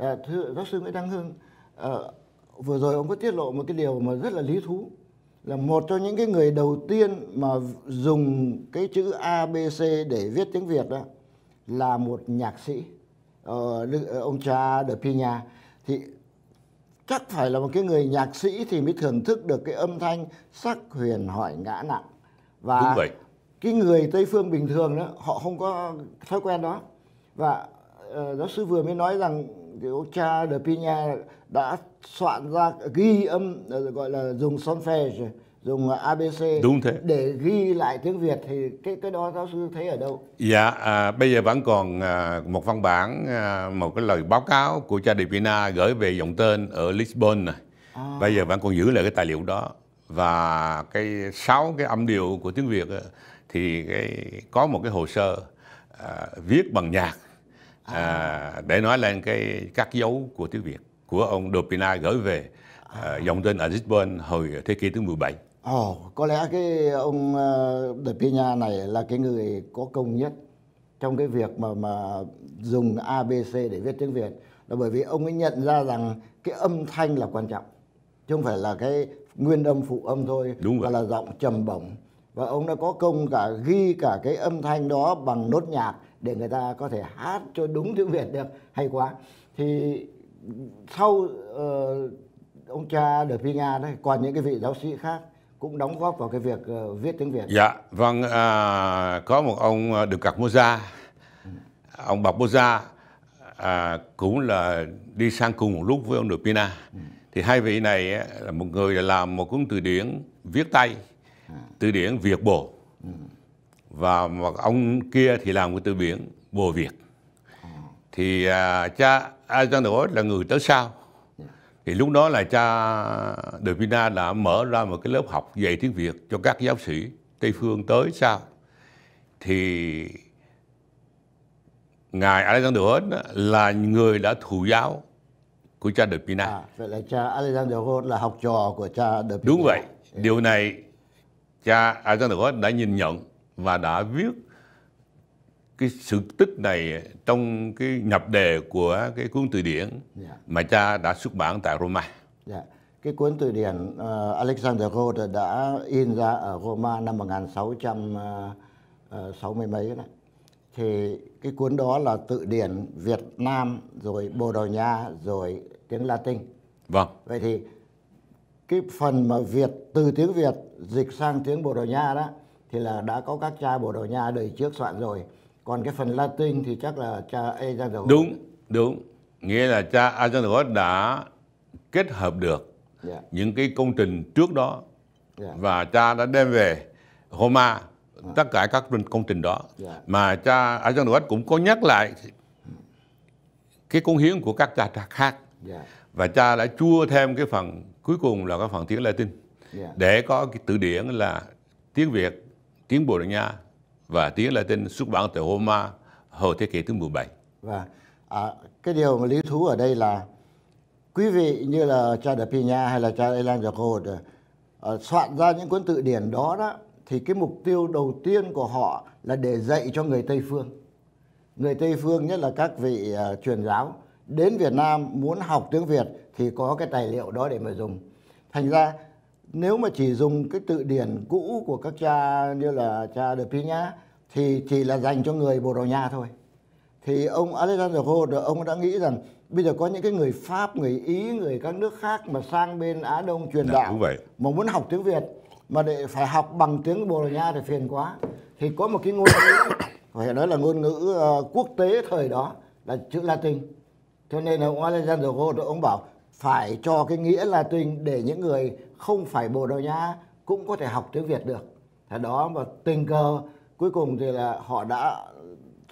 à, thưa giáo sư Nguyễn Đăng Hưng à, vừa rồi ông có tiết lộ một cái điều mà rất là lý thú là một trong những cái người đầu tiên mà dùng cái chữ ABC để viết tiếng Việt đó là một nhạc sĩ ờ, ờ, ông cha De Pina thì chắc phải là một cái người nhạc sĩ thì mới thưởng thức được cái âm thanh sắc huyền hỏi ngã nặng và cái người Tây phương bình thường đó họ không có thói quen đó và uh, giáo sư vừa mới nói rằng Ông cha de Pina đã soạn ra ghi âm ờ, gọi là dùng solfege dùng ABC Đúng thế. để ghi lại tiếng Việt thì cái cái đó giáo sư thấy ở đâu? Dạ, à, bây giờ vẫn còn à, một văn bản, à, một cái lời báo cáo của cha De Pina gửi về dòng tên ở Lisbon này. À. Bây giờ vẫn còn giữ lại cái tài liệu đó và cái sáu cái âm điệu của tiếng Việt thì cái có một cái hồ sơ à, viết bằng nhạc à. À, để nói lên cái các dấu của tiếng Việt của ông Dopina gửi về à. à, dòng tên ở Lisbon hồi thế kỷ thứ 17. Ồ, oh, có lẽ cái ông uh, Dopina này là cái người có công nhất trong cái việc mà mà dùng ABC để viết tiếng Việt là bởi vì ông ấy nhận ra rằng cái âm thanh là quan trọng chứ không phải là cái nguyên âm phụ âm thôi Đúng rồi. mà là giọng trầm bổng và ông đã có công cả ghi cả cái âm thanh đó bằng nốt nhạc để người ta có thể hát cho đúng tiếng Việt được hay quá thì sau uh, ông cha De Pina đấy còn những cái vị giáo sĩ khác cũng đóng góp vào cái việc uh, viết tiếng Việt. Dạ, vâng, à, có một ông ờ, được gặp Moza, ông Bạc Moza à, cũng là đi sang cùng một lúc với ông De Pina. Thì hai vị này là một người làm một cuốn từ điển viết tay, à. từ điển Việt Bồ và một ông kia thì làm cái từ biển bồ việt thì à, cha Alexander Hoyt là người tới sau thì lúc đó là cha De Pina đã mở ra một cái lớp học dạy tiếng Việt cho các giáo sĩ Tây phương tới sau thì ngài Alexander Hoyt là người đã thụ giáo của cha De Pina. À, vậy là cha Alexander Hoyt là học trò của cha De Pina. Đúng vậy. Điều này cha Alexander Hoyt đã nhìn nhận và đã viết cái sự tích này trong cái nhập đề của cái cuốn từ điển yeah. Dạ. mà cha đã xuất bản tại Roma. Yeah. Dạ. Cái cuốn từ điển uh, Alexander Rhodes đã in ra ở Roma năm 1660 ờ, mấy đó. Thì cái cuốn đó là tự điển Việt Nam rồi Bồ Đào Nha rồi tiếng Latin. Vâng. Vậy thì cái phần mà Việt từ tiếng Việt dịch sang tiếng Bồ Đào Nha đó thì là đã có các cha Bồ Đào Nha đời trước soạn rồi. Còn cái phần Latin thì chắc là cha Alexander Đúng, đúng. Nghĩa là cha Alexander đã kết hợp được yeah. Dạ. những cái công trình trước đó yeah. Dạ. và cha đã đem về Roma dạ. tất cả các công trình đó yeah. mà cha Alexander cũng có nhắc lại cái công hiến của các cha khác yeah. và cha đã chua thêm cái phần cuối cùng là cái phần tiếng Latin yeah. để có cái từ điển là tiếng Việt tiếng Bồ Đào Nha và tiếng Latin xuất bản tại Roma hồi thế kỷ thứ 17. Và à, cái điều mà lý thú ở đây là quý vị như là cha De Pina hay là cha Elan Jacob à, ờ, ờ, soạn ra những cuốn tự điển đó đó thì cái mục tiêu đầu tiên của họ là để dạy cho người Tây phương. Người Tây phương nhất là các vị à, truyền giáo đến Việt Nam muốn học tiếng Việt thì có cái tài liệu đó để mà dùng. Thành ra nếu mà chỉ dùng cái tự điển cũ của các cha như là cha De Pina thì chỉ là dành cho người Bồ Đào Nha thôi. Thì ông Alexander Holt ông đã nghĩ rằng bây giờ có những cái người Pháp, người Ý, người các nước khác mà sang bên Á Đông truyền Đã, đạo vậy. mà muốn học tiếng Việt mà để phải học bằng tiếng Bồ Đào Nha thì phiền quá. Thì có một cái ngôn ngữ phải nói là ngôn ngữ uh, quốc tế thời đó là chữ Latin. Cho nên là ông Alexander Holt ông bảo phải cho cái nghĩa Latin để những người không phải Bồ Đào Nha cũng có thể học tiếng Việt được. Thế đó và tình cờ cuối cùng thì là họ đã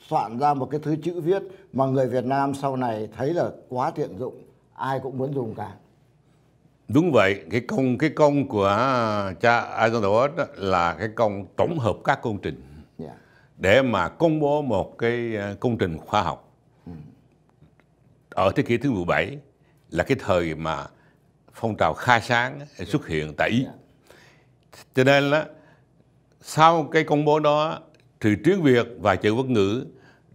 soạn ra một cái thứ chữ viết mà người Việt Nam sau này thấy là quá tiện dụng, ai cũng muốn dùng cả. Đúng vậy, cái công cái công của cha Alexander đó là cái công tổng hợp các công trình yeah. Dạ. để mà công bố một cái ờ, công trình khoa học. Ừ. Ở thế kỷ thứ 17 là cái thời mà phong trào khai sáng dạ. xuất hiện tại Ý. Dạ. Cho nên là sau cái công bố đó thì tiếng Việt và chữ quốc ngữ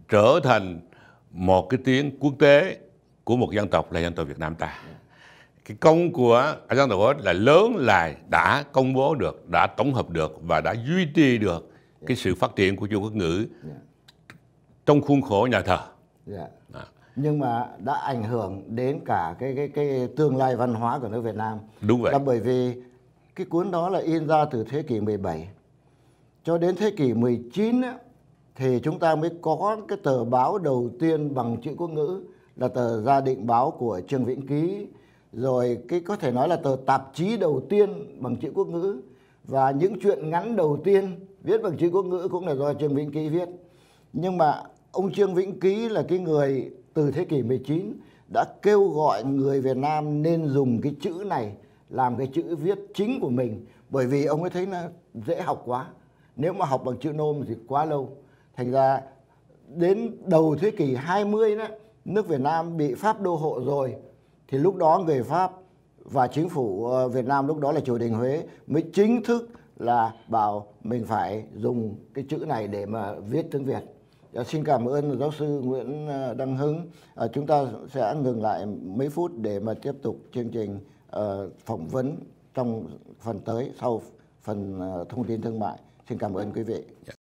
trở thành một cái tiếng quốc tế của một dân tộc là dân tộc Việt Nam ta. Dạ. Cái công của dân tộc đó là lớn là đã công bố được, đã tổng hợp được và đã duy trì được cái sự phát triển của chữ quốc ngữ trong khuôn khổ nhà thờ. Yeah nhưng mà đã ảnh hưởng đến cả cái cái cái tương lai văn hóa của nước Việt Nam. Đúng vậy. Là bởi vì cái cuốn đó là in ra từ thế kỷ 17 cho đến thế kỷ 19 á, thì chúng ta mới có cái tờ báo đầu tiên bằng chữ quốc ngữ là tờ gia định báo của Trương Vĩnh Ký rồi cái có thể nói là tờ tạp chí đầu tiên bằng chữ quốc ngữ và những chuyện ngắn đầu tiên viết bằng chữ quốc ngữ cũng là do Trương Vĩnh Ký viết nhưng mà ông Trương Vĩnh Ký là cái người từ thế kỷ 19 đã kêu gọi người Việt Nam nên dùng cái chữ này làm cái chữ viết chính của mình bởi vì ông ấy thấy nó dễ học quá nếu mà học bằng chữ nôm thì quá lâu thành ra đến đầu thế kỷ 20 đó nước Việt Nam bị Pháp đô hộ rồi thì lúc đó người Pháp và chính phủ ờ, Việt Nam lúc đó là triều đình Huế mới chính thức là bảo mình phải dùng cái chữ này để mà viết tiếng Việt À, xin cảm ơn giáo sư Nguyễn à, Đăng Hưng. À, chúng ta sẽ ngừng lại mấy phút để mà tiếp tục chương trình uh, phỏng vấn trong phần tới sau phần uh, thông tin thương mại. Xin cảm ơn quý vị. Dạ.